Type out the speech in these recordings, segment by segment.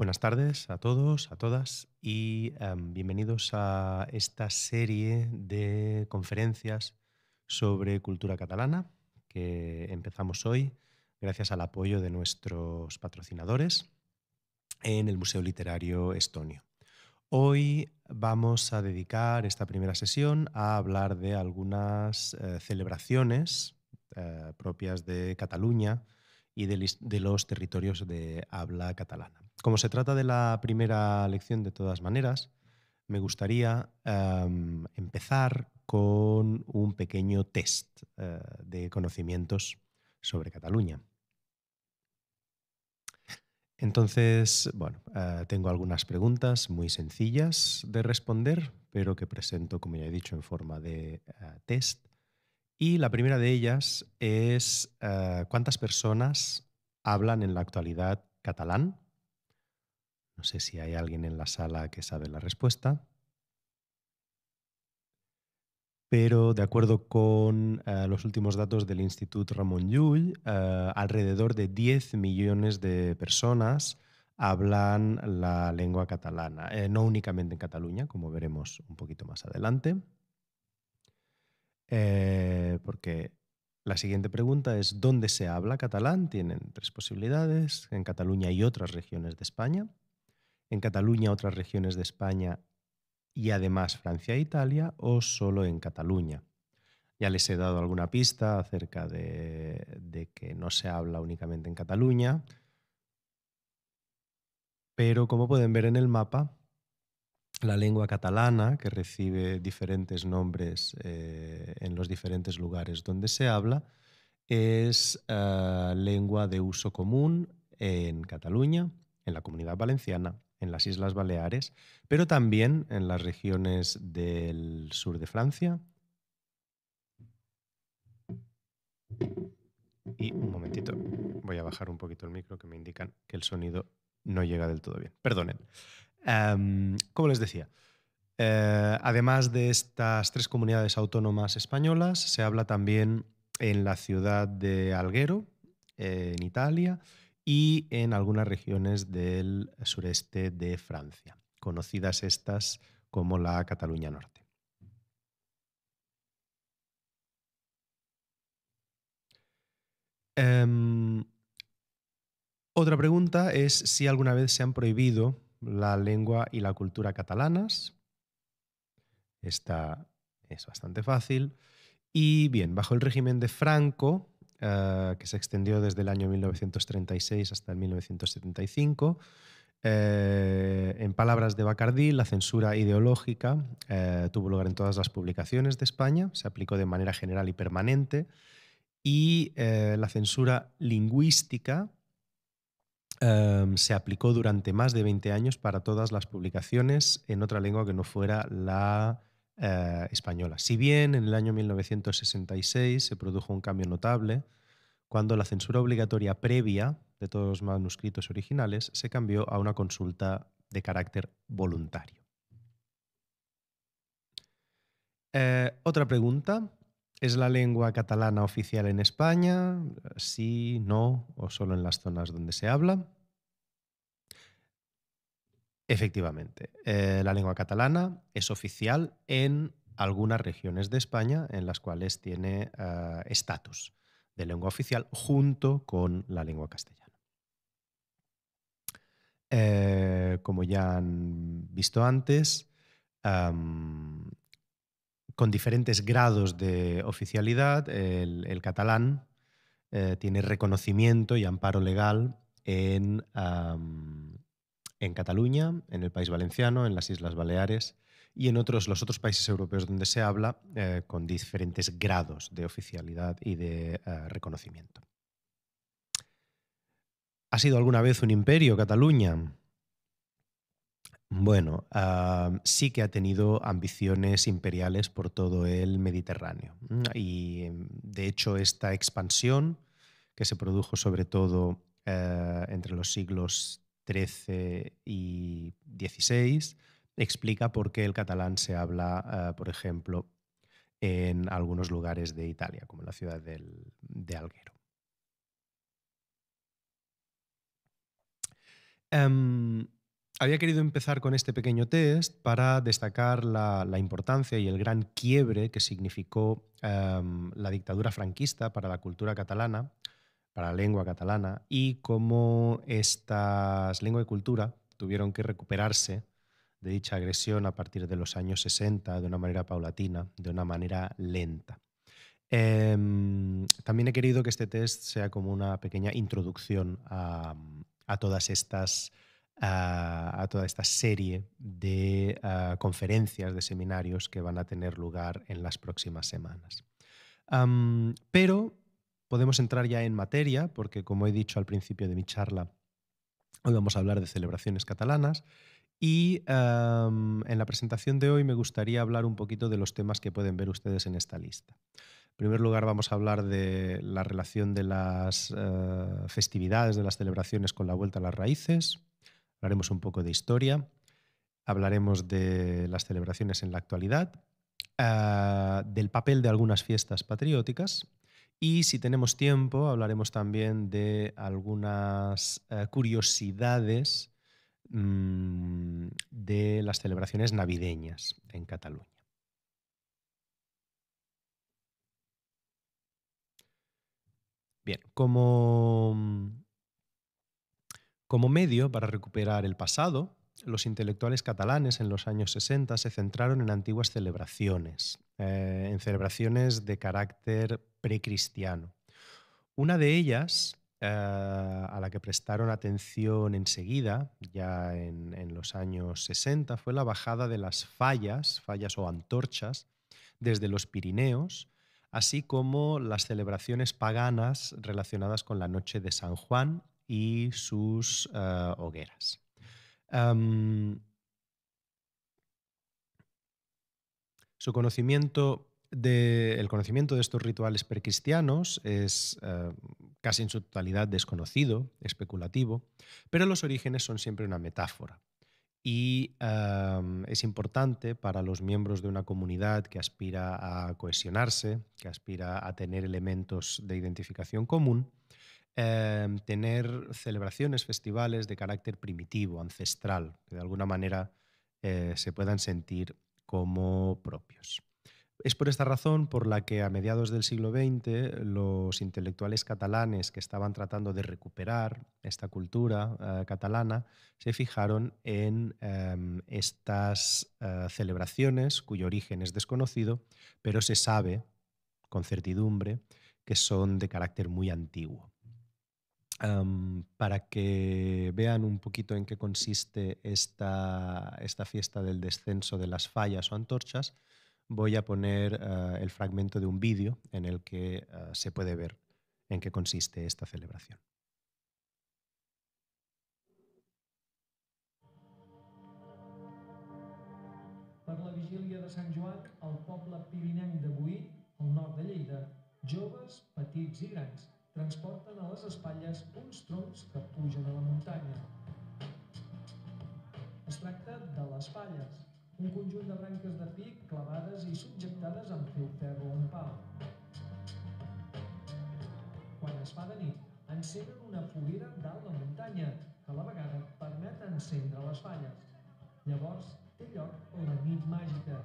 Buenas tardes a todos, a todas y em, bienvenidos a esta serie de conferencias sobre cultura catalana que empezamos hoy gracias al apoyo de nuestros patrocinadores en el Museo Literario Estonio. Hoy vamos a dedicar esta primera sesión a hablar de algunas eh, celebraciones eh, propias de Cataluña y de los territorios de habla catalana. Como se trata de la primera lección, de todas maneras, me gustaría em, empezar con un pequeño test eh, de conocimientos sobre Cataluña. Entonces, bueno, eh, tengo algunas preguntas muy sencillas de responder, pero que presento, como ya he dicho, en forma de eh, test. Y la primera de ellas es cuántas personas hablan en la actualidad catalán no sé si hay alguien en la sala que sabe la respuesta. Pero de acuerdo con eh, los últimos datos del Instituto Ramón Llull, eh, alrededor de 10 millones de personas hablan la lengua catalana, eh, no únicamente en Cataluña, como veremos un poquito más adelante. porque la siguiente pregunta es, ¿dónde se habla catalán? Tienen tres posibilidades, en Cataluña y otras regiones de España en Cataluña, otras regiones de España y además Francia e Italia o solo en Cataluña. Ya les he dado alguna pista acerca de, que no se habla únicamente en Cataluña, pero como pueden ver en el mapa, la lengua catalana, que recibe diferentes nombres eh, en los diferentes lugares donde se habla, es ah, lengua de uso común en Cataluña, en la comunidad valenciana en las Islas Baleares, pero también en las regiones del sur de Francia. Y un momentito, voy a bajar un poquito el micro que me indican que el sonido no llega del todo bien. Perdonen. Em, como les decía, eh, además de estas tres comunidades autónomas españolas, se habla también en la ciudad de Alguero, en Italia, y en algunas regiones del sureste de Francia, conocidas estas como la Cataluña Norte. Em, otra pregunta es si alguna vez se han prohibido la lengua y la cultura catalanas. Esta es bastante fácil. Y bien, bajo el régimen de Franco, eh, que se extendió desde el año 1936 hasta el 1975. Eh, en palabras de Bacardí, la censura ideológica eh, tuvo lugar en todas las publicaciones de España, se aplicó de manera general y permanente, y la censura lingüística se aplicó durante más de 20 años para todas las publicaciones en otra lengua que no fuera la eh, española. Si bien en el año 1966 se produjo un cambio notable, cuando la censura obligatoria previa de todos los manuscritos originales se cambió a una consulta de carácter voluntario. Eh, otra pregunta. ¿Es la lengua catalana oficial en España? Sí, no, o solo en las zonas donde se habla. Efectivamente, eh, la lengua catalana es oficial en algunas regiones de España en las cuales tiene eh, estatus de lengua oficial junto con la lengua castellana. Eh, como ya han visto antes, con diferentes grados de oficialidad, el, catalán tiene reconocimiento y amparo legal en en Cataluña, en el País Valenciano, en las Islas Baleares y en otros, los otros países europeos donde se habla eh, con diferentes grados de oficialidad y de eh, reconocimiento. ¿Ha sido alguna vez un imperio Cataluña? Bueno, ah, sí que ha tenido ambiciones imperiales por todo el Mediterráneo. Y de hecho esta expansión que se produjo sobre todo eh, entre los siglos 13 y 16 explica por qué el catalán se habla, eh, por ejemplo, en algunos lugares de Italia, como en la ciudad de Alguero. Em, había querido empezar con este pequeño test para destacar la, importancia y el gran quiebre que significó em, la dictadura franquista para la cultura catalana, para la lengua catalana y cómo estas lenguas y cultura tuvieron que recuperarse de dicha agresión a partir de los años 60 de una manera paulatina, de una manera lenta. Em, también he querido que este test sea como una pequeña introducción a, todas estas a, toda esta serie de ah, conferencias, de seminarios que van a tener lugar en las próximas semanas. pero podemos entrar ya en materia, porque como he dicho al principio de mi charla, hoy vamos a hablar de celebraciones catalanas. Y em, en la presentación de hoy me gustaría hablar un poquito de los temas que pueden ver ustedes en esta lista. En primer lugar, vamos a hablar de la relación de las eh, festividades, de las celebraciones con la vuelta a las raíces. Hablaremos un poco de historia. Hablaremos de las celebraciones en la actualidad, eh, del papel de algunas fiestas patrióticas y si tenemos tiempo, hablaremos también de algunas eh, curiosidades mm, de las celebraciones navideñas en Cataluña. Bien, como, mm, como medio para recuperar el pasado, los intelectuales catalanes en los años 60 se centraron en antiguas celebraciones, eh, en celebraciones de carácter precristiano. Una de ellas, eh, a la que prestaron atención enseguida, ya en, los años 60, fue la bajada de las fallas, fallas o antorchas, desde los Pirineos, así como las celebraciones paganas relacionadas con la noche de San Juan y sus eh, hogueras. Em, su conocimiento el conocimiento de estos rituales precristianos es eh, casi en su totalidad desconocido, especulativo, pero los orígenes son siempre una metáfora. Y em, es importante para los miembros de una comunidad que aspira a cohesionarse, que aspira a tener elementos de identificación común, em, tener celebraciones, festivales de carácter primitivo, ancestral, que de alguna manera eh, se puedan sentir como propios. Es por esta razón por la que a mediados del siglo XX los intelectuales catalanes que estaban tratando de recuperar esta cultura eh, catalana se fijaron en em, estas eh, celebraciones cuyo origen es desconocido, pero se sabe con certidumbre que son de carácter muy antiguo. Em, para que vean un poquito en qué consiste esta fiesta del descenso de las fallas o antorchas, voy a poner uh, el fragmento de un vídeo en el que uh, se puede ver en qué consiste esta celebración. Per la vigília de Sant Joan, el poble pirinenc de Boí, al nord de Lleida, joves, petits i grans transporten a les espatlles uns troncs que pugen a la muntanya. Es tracta de les falles, un conjunt de branques de pic clavades i subjectades amb ferro o un pal. Quan es fa de nit, encenen una foguera dalt la muntanya, que a la vegada permet encendre les falles. Llavors té lloc la nit màgica,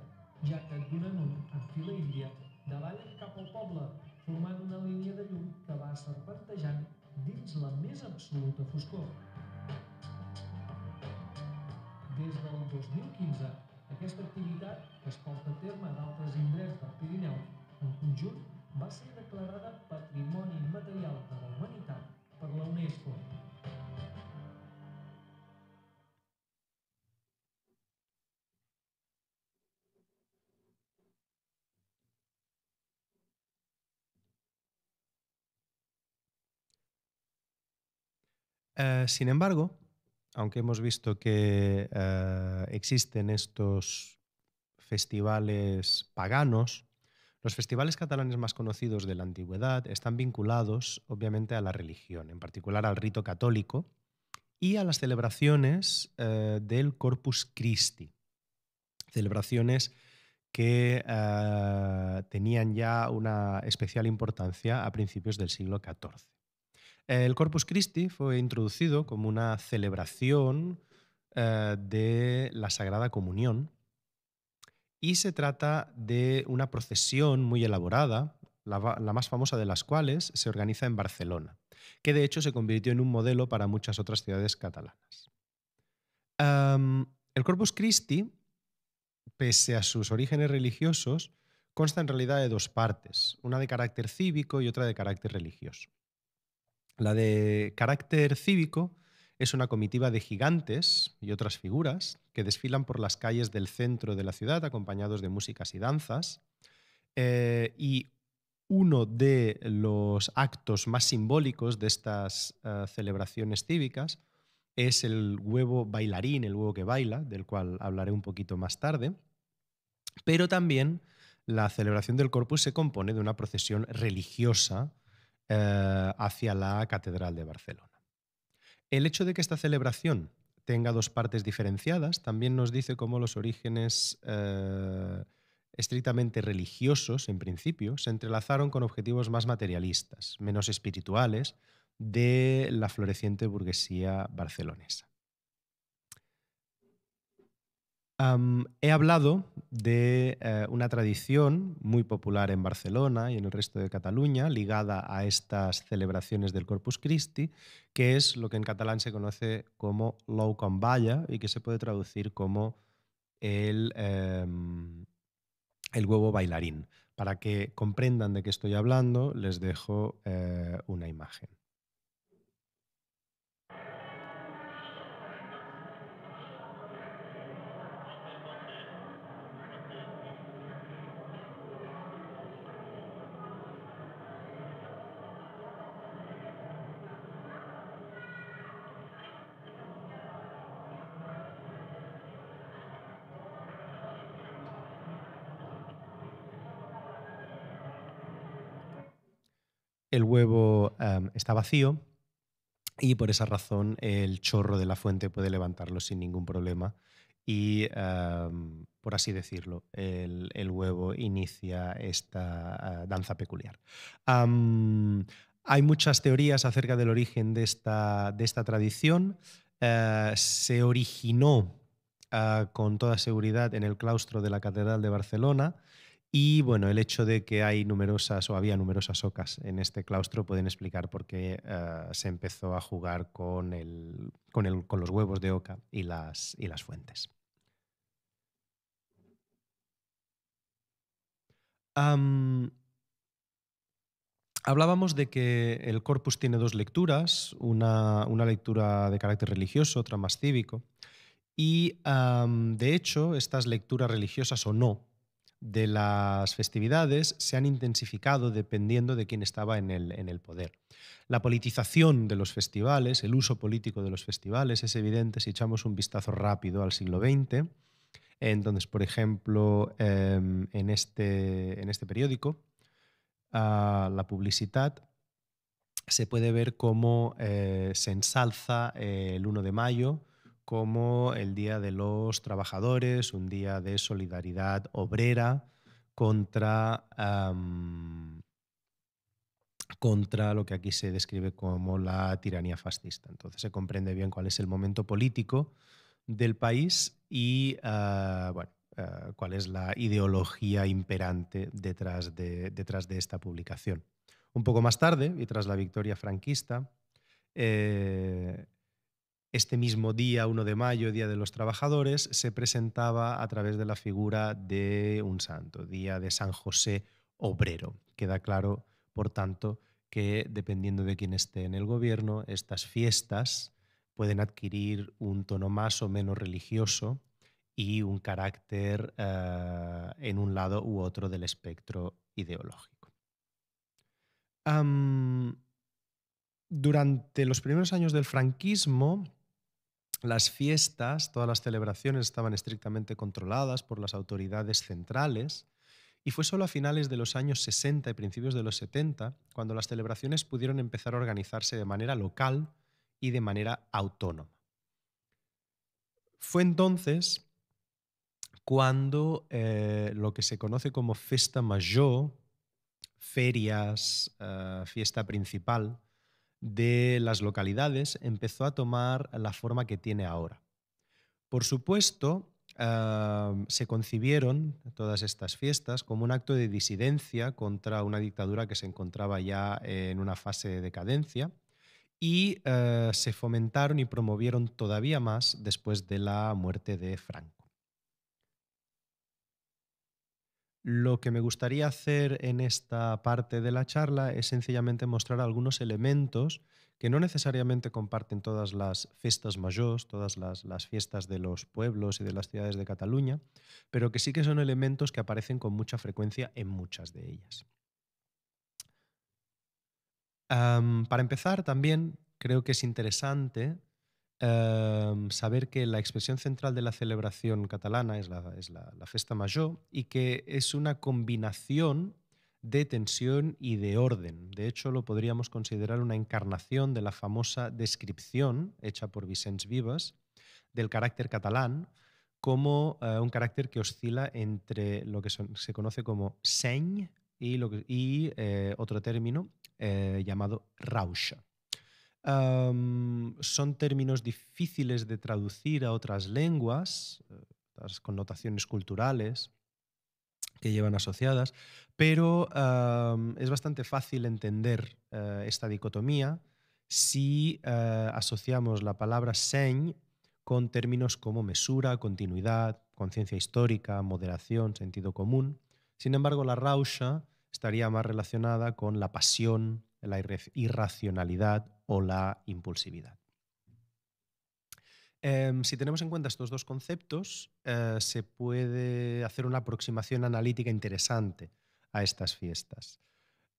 ja que durant un en fila índia davallen cap al poble, formant una línia de llum que va serpentejant dins la més absoluta foscor. Des del 2015, aquesta activitat, que es porta a terme en altres indrets del Pirineu, en conjunt va ser declarada Patrimoni Immaterial de la Humanitat per la UNESCO. Eh, sin embargo, aunque hemos visto que eh, existen estos festivales paganos, los festivales catalanes más conocidos de la antigüedad están vinculados, obviamente, a la religión, en particular al rito católico y a las celebraciones eh, del Corpus Christi, celebraciones que eh, tenían ya una especial importancia a principios del siglo XIV. El Corpus Christi fue introducido como una celebración eh, de la Sagrada Comunión y se trata de una procesión muy elaborada, la, más famosa de las cuales se organiza en Barcelona, que de hecho se convirtió en un modelo para muchas otras ciudades catalanas. Em, el Corpus Christi, pese a sus orígenes religiosos, consta en realidad de dos partes, una de carácter cívico y otra de carácter religioso. La de carácter cívico es una comitiva de gigantes y otras figuras que desfilan por las calles del centro de la ciudad acompañados de músicas y danzas. Eh, y uno de los actos más simbólicos de estas eh, celebraciones cívicas es el huevo bailarín, el huevo que baila, del cual hablaré un poquito más tarde. Pero también la celebración del corpus se compone de una procesión religiosa eh, hacia la Catedral de Barcelona. El hecho de que esta celebración tenga dos partes diferenciadas también nos dice cómo los orígenes eh, estrictamente religiosos, en principio, se entrelazaron con objetivos más materialistas, menos espirituales, de la floreciente burguesía barcelonesa he hablado de eh, una tradición muy popular en Barcelona y en el resto de Cataluña ligada a estas celebraciones del Corpus Christi, que es lo que en catalán se conoce como l'ou y que se puede traducir como em, el, huevo bailarín. Para que comprendan de qué estoy hablando, les dejo eh, una imagen. el huevo está vacío y por esa razón el chorro de la fuente puede levantarlo sin ningún problema y, por así decirlo, el, huevo inicia esta ah, danza peculiar. hay muchas teorías acerca del origen de esta, tradición. Eh, se originó ah, con toda seguridad en el claustro de la Catedral de Barcelona y bueno, el hecho de que hay numerosas o había numerosas ocas en este claustro pueden explicar por qué eh, se empezó a jugar con, los huevos de oca y las, y las fuentes. hablábamos de que el corpus tiene dos lecturas, una, lectura de carácter religioso, otra más cívico. Y de hecho, estas lecturas religiosas o no, de las festividades se han intensificado dependiendo de quién estaba en el, poder. La politización de los festivales, el uso político de los festivales es evidente si echamos un vistazo rápido al siglo XX. Entonces, por ejemplo, em, este, en, este, periódico, La Publicidad, se puede ver cómo eh, se ensalza eh, el 1 de mayo como el Día de los Trabajadores, un día de solidaridad obrera contra, contra lo que aquí se describe como la tiranía fascista. Entonces se comprende bien cuál es el momento político del país y ah, ah, cuál es la ideología imperante detrás de, detrás de esta publicación. Un poco más tarde, y tras la victoria franquista, eh, este mismo día, 1 de mayo, Día de los Trabajadores, se presentaba a través de la figura de un santo, Día de San José Obrero. Queda claro, por tanto, que dependiendo de quién esté en el gobierno, estas fiestas pueden adquirir un tono más o menos religioso y un carácter eh, en un lado u otro del espectro ideológico. durante los primeros años del franquismo, las fiestas, todas las celebraciones estaban estrictamente controladas por las autoridades centrales y fue solo a finales de los años 60 y principios de los 70 cuando las celebraciones pudieron empezar a organizarse de manera local y de manera autónoma. Fue entonces cuando eh, lo que se conoce como festa major, ferias, eh, fiesta principal, de las localidades empezó a tomar la forma que tiene ahora. Por supuesto, ah, se concibieron todas estas fiestas como un acto de disidencia contra una dictadura que se encontraba ya en una fase de decadencia y ah, se fomentaron y promovieron todavía más después de la muerte de Franco. Lo que me gustaría hacer en esta parte de la charla es sencillamente mostrar algunos elementos que no necesariamente comparten todas las fiestas mayores, todas las, fiestas de los pueblos y de las ciudades de Cataluña, pero que sí que son elementos que aparecen con mucha frecuencia en muchas de ellas. para empezar, también creo que es interesante Em, saber que la expresión central de la celebración catalana es la, Festa Mayor y que es una combinación de tensión y de orden. De hecho, lo podríamos considerar una encarnación de la famosa descripción hecha por Vicens Vivas del carácter catalán como eh, un carácter que oscila entre lo que se conoce como seny y, eh, otro término eh, llamado rauxa son términos difíciles de traducir a otras lenguas, las eh, connotaciones culturales que llevan asociadas, pero es bastante fácil entender eh, esta dicotomía si eh, asociamos la palabra seny con términos como mesura, continuidad, conciencia histórica, moderación, sentido común. Sin embargo, la rausha estaría más relacionada con la pasión, la irracionalidad o la impulsividad. Em, si tenemos en cuenta estos dos conceptos, eh, se puede hacer una aproximación analítica interesante a estas fiestas,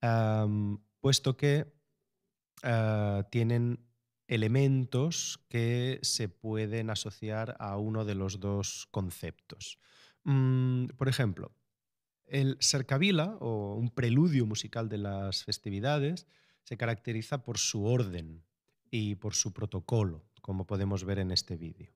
em, puesto que eh, tienen elementos que se pueden asociar a uno de los dos conceptos. Mm, por ejemplo, el cercavila, o un preludio musical de las festividades, se caracteriza por su orden y por su protocolo, como podemos ver en este vídeo.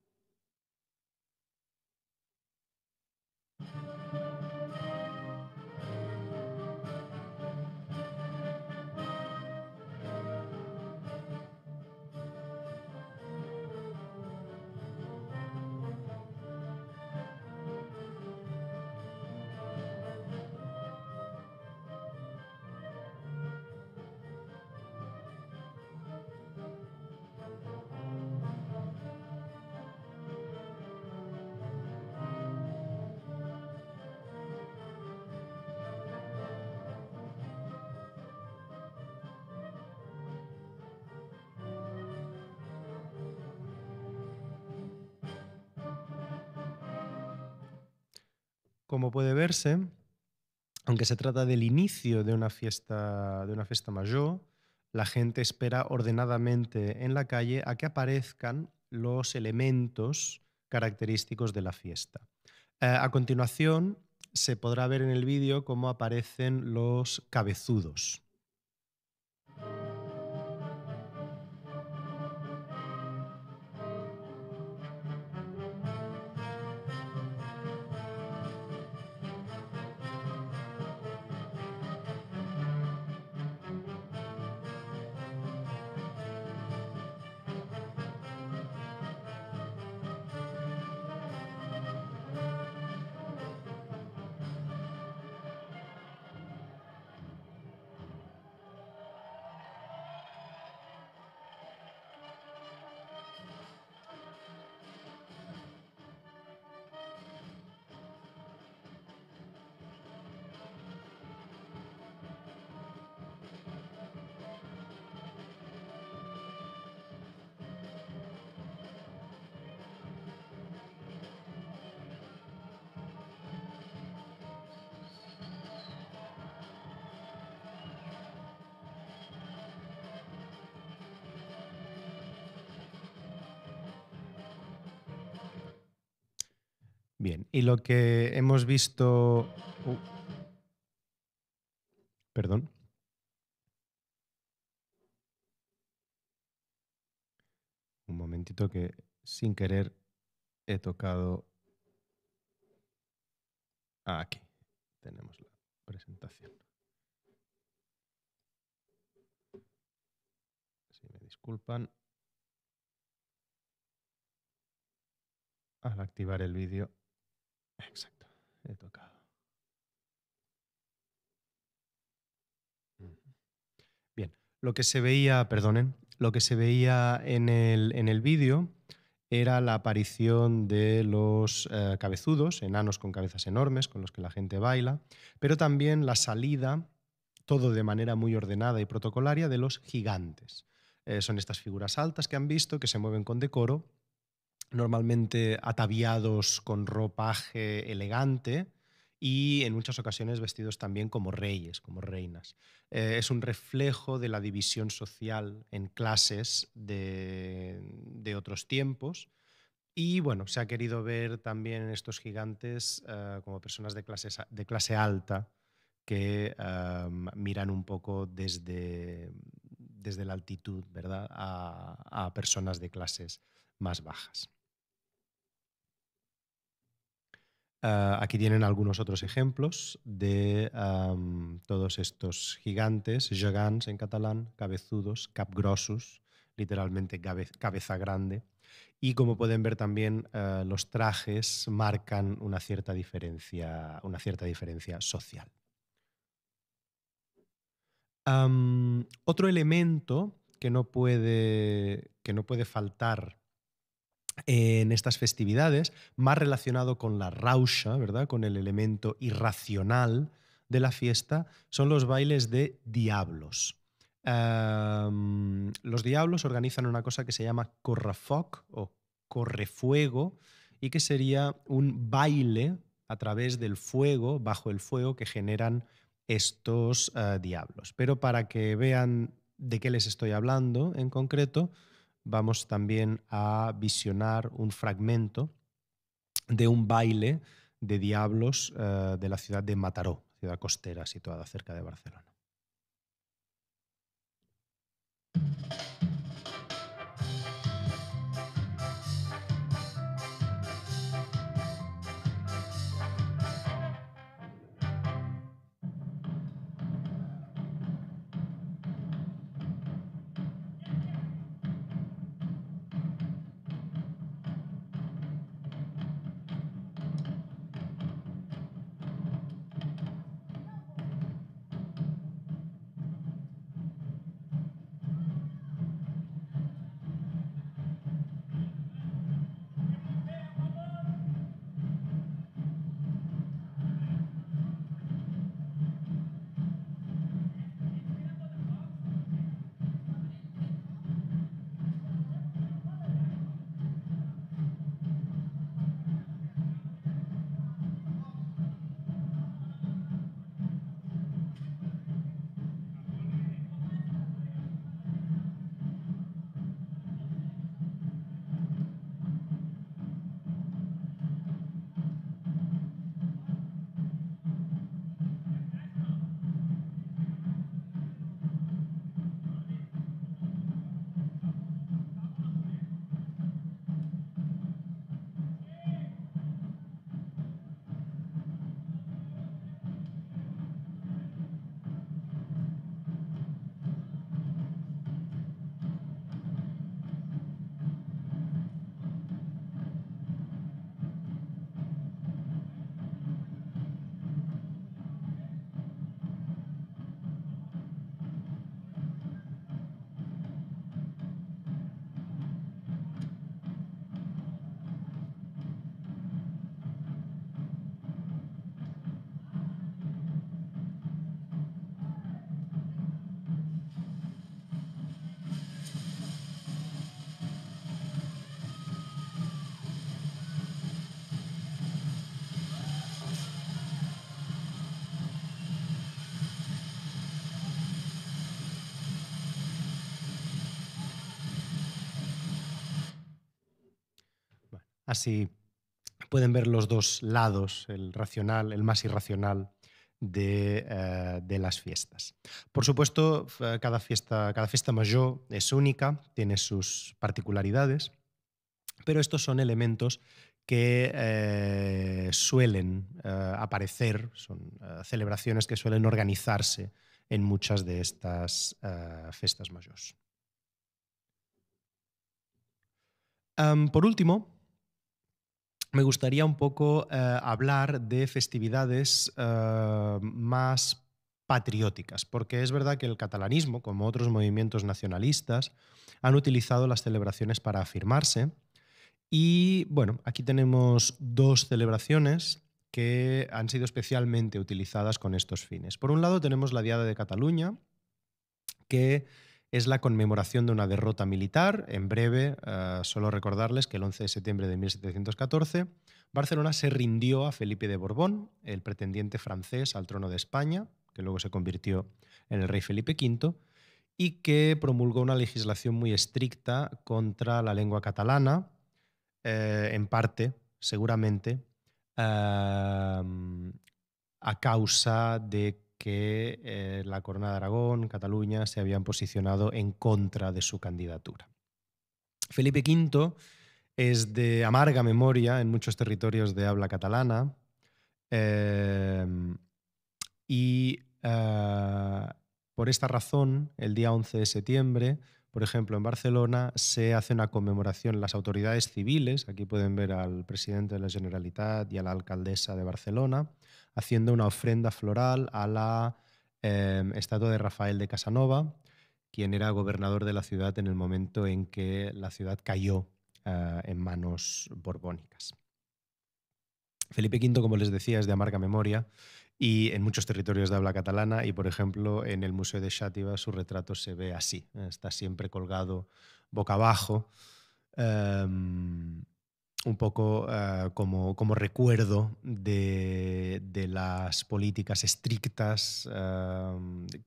Como puede verse, aunque se trata del inicio de una fiesta, de una fiesta mayor, la gente espera ordenadamente en la calle a que aparezcan los elementos característicos de la fiesta. Eh, a continuación, se podrá ver en el vídeo cómo aparecen los cabezudos. Bien, y lo que hemos visto... Uh, perdón. Un momentito que sin querer he tocado... Ah, aquí tenemos la presentación. Si me disculpan. Al activar el vídeo Exacto, he tocado. Mm. Bien, lo que se veía, perdonen, lo que se veía en el, vídeo era la aparición de los eh, cabezudos, enanos con cabezas enormes con los que la gente baila, pero también la salida, todo de manera muy ordenada y protocolaria, de los gigantes. Eh, son estas figuras altas que han visto, que se mueven con decoro normalmente ataviados con ropaje elegante y en muchas ocasiones vestidos también como reyes, como reinas. Eh, es un reflejo de la división social en clases de, otros tiempos. Y bueno, se ha querido ver también estos gigantes eh, como personas de, de clase alta que eh, miran un poco desde, la altitud ¿verdad? a personas de clases más bajas. Ah, aquí tienen algunos otros ejemplos de todos estos gigantes, jogants en catalán, cabezudos, capgrossos, literalmente cabeza grande. Y como pueden ver también, ah, los trajes marcan una cierta diferencia, una cierta diferencia social. otro elemento que que no puede faltar en estas festividades, más relacionado con la rausha, ¿verdad? con el elemento irracional de la fiesta, son los bailes de diablos. los diablos organizan una cosa que se llama corrafoc o correfuego y que sería un baile a través del fuego, bajo el fuego que generan estos ah, diablos. Pero para que vean de qué les estoy hablando en concreto, vamos también a visionar un fragmento de un baile de diablos eh, de la ciudad de Mataró, ciudad costera situada cerca de Barcelona. Así pueden ver los dos lados, el racional, el más irracional de, eh, las fiestas. Por supuesto, cada fiesta, cada fiesta mayor es única, tiene sus particularidades, pero estos son elementos que eh, suelen eh, aparecer, son celebraciones que suelen organizarse en muchas de estas fiestas mayores. por último, me gustaría un poco eh, hablar de festividades eh, más patrióticas, porque es verdad que el catalanismo, como otros movimientos nacionalistas, han utilizado las celebraciones para afirmarse. Y bueno, aquí tenemos dos celebraciones que han sido especialmente utilizadas con estos fines. Por un lado tenemos la Diada de Cataluña, que es la conmemoración de una derrota militar. En breve, eh, solo recordarles que el 11 de septiembre de 1714, Barcelona se rindió a Felipe de Borbón, el pretendiente francés al trono de España, que luego se convirtió en el rey Felipe V, y que promulgó una legislación muy estricta contra la lengua catalana, eh, en parte, seguramente, eh, a causa de que eh, la Corona de Aragón, Cataluña, se habían posicionado en contra de su candidatura. Felipe V es de amarga memoria en muchos territorios de habla catalana em, y eh, por esta razón, el día 11 de septiembre, por ejemplo, en Barcelona se hace una conmemoración, las autoridades civiles, aquí pueden ver al presidente de la Generalitat y a la alcaldesa de Barcelona, haciendo una ofrenda floral a la em, estatua de Rafael de Casanova, quien era gobernador de la ciudad en el momento en que la ciudad cayó eh, en manos borbónicas. Felipe V, como les decía, es de amarga memoria y en muchos territorios de habla catalana y, por ejemplo, en el Museo de Xàtiva su retrato se ve así, eh, está siempre colgado boca abajo. Em, un poco ah, como, recuerdo de, las políticas estrictas ah,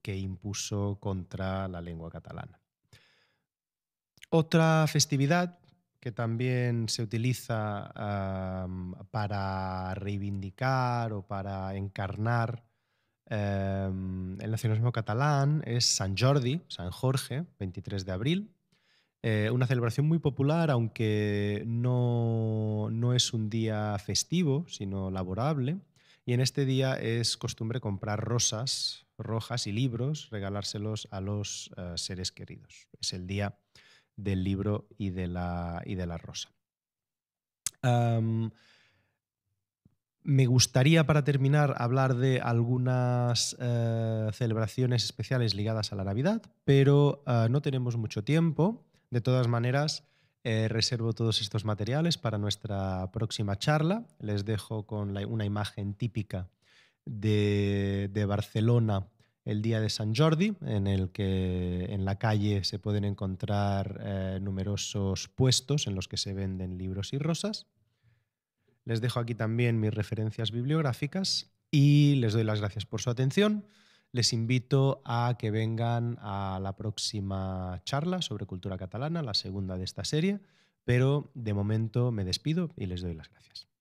que impuso contra la lengua catalana. Otra festividad que también se utiliza ah, para reivindicar o para encarnar em, el nacionalismo catalán es San Jordi, San Jorge, 23 de abril, eh, una celebración muy popular, aunque no, es un día festivo, sino laborable. Y en este día es costumbre comprar rosas rojas y libros, regalárselos a los eh, seres queridos. Es el día del libro y de la, rosa. me gustaría, para terminar, hablar de algunas eh, celebraciones especiales ligadas a la Navidad, pero no tenemos mucho tiempo. De todas maneras, eh, reservo todos estos materiales para nuestra próxima charla. Les dejo con una imagen típica de, Barcelona el día de San Jordi, en el que en la calle se pueden encontrar eh, numerosos puestos en los que se venden libros y rosas. Les dejo aquí también mis referencias bibliográficas y les doy las gracias por su atención. Les invito a que vengan a la próxima charla sobre cultura catalana, la segunda de esta serie, pero de momento me despido y les doy las gracias.